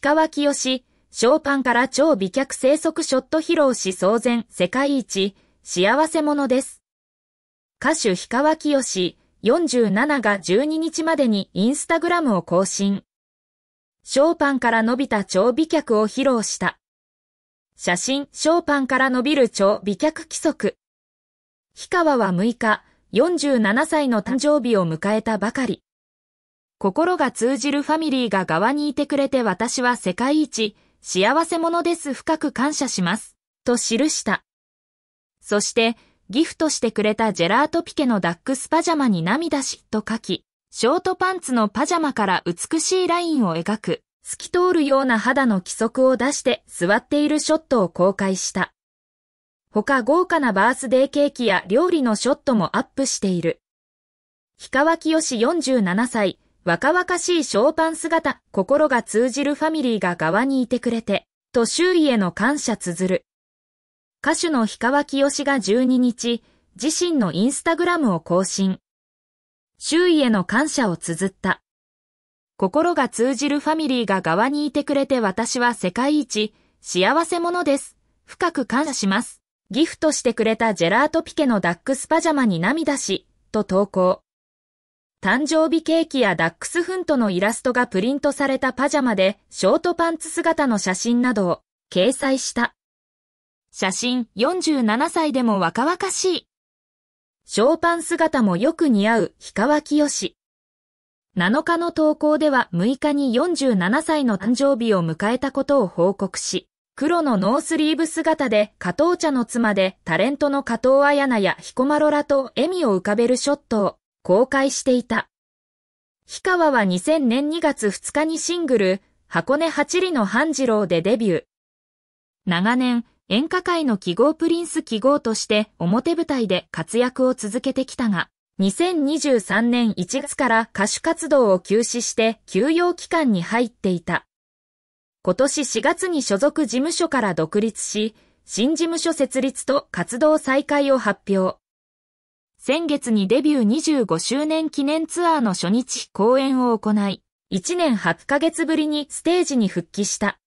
氷川きよし、ショーパンから超美脚生息ショット披露し騒然世界一、幸せ者です。歌手氷川きよし、47が12日までにインスタグラムを更新。ショーパンから伸びた超美脚を披露した。写真、ショーパンから伸びる超美脚規則。氷川は6日、47歳の誕生日を迎えたばかり。心が通じるファミリーが側にいてくれて私は世界一、幸せ者です。深く感謝します。と記した。そして、ギフトしてくれたジェラートピケのダックスパジャマに涙し、と書き、ショートパンツのパジャマから美しいラインを描く、透き通るような肌の規則を出して座っているショットを公開した。他豪華なバースデーケーキや料理のショットもアップしている。氷川きよし47歳、若々しいショーパン姿、心が通じるファミリーが側にいてくれて、と周囲への感謝綴る。歌手の氷川きよしが12日、自身のインスタグラムを更新。周囲への感謝を綴った。心が通じるファミリーが側にいてくれて私は世界一、幸せ者です。深く感謝します。ギフトしてくれたジェラートピケのダックスパジャマに涙し、と投稿。誕生日ケーキやダックスフントのイラストがプリントされたパジャマでショートパンツ姿の写真などを掲載した。写真47歳でも若々しい。ショーパン姿もよく似合う氷川きよし。7日の投稿では6日に47歳の誕生日を迎えたことを報告し、黒のノースリーブ姿で加藤茶の妻でタレントの加藤綾菜や彦摩呂らと笑みを浮かべるショットを公開していた。氷川は2000年2月2日にシングル、箱根八里の半次郎でデビュー。長年、演歌界の記号プリンス記号として表舞台で活躍を続けてきたが、2023年1月から歌手活動を休止して休養期間に入っていた。今年4月に所属事務所から独立し、新事務所設立と活動再開を発表。先月にデビュー25周年記念ツアーの初日公演を行い、1年8ヶ月ぶりにステージに復帰した。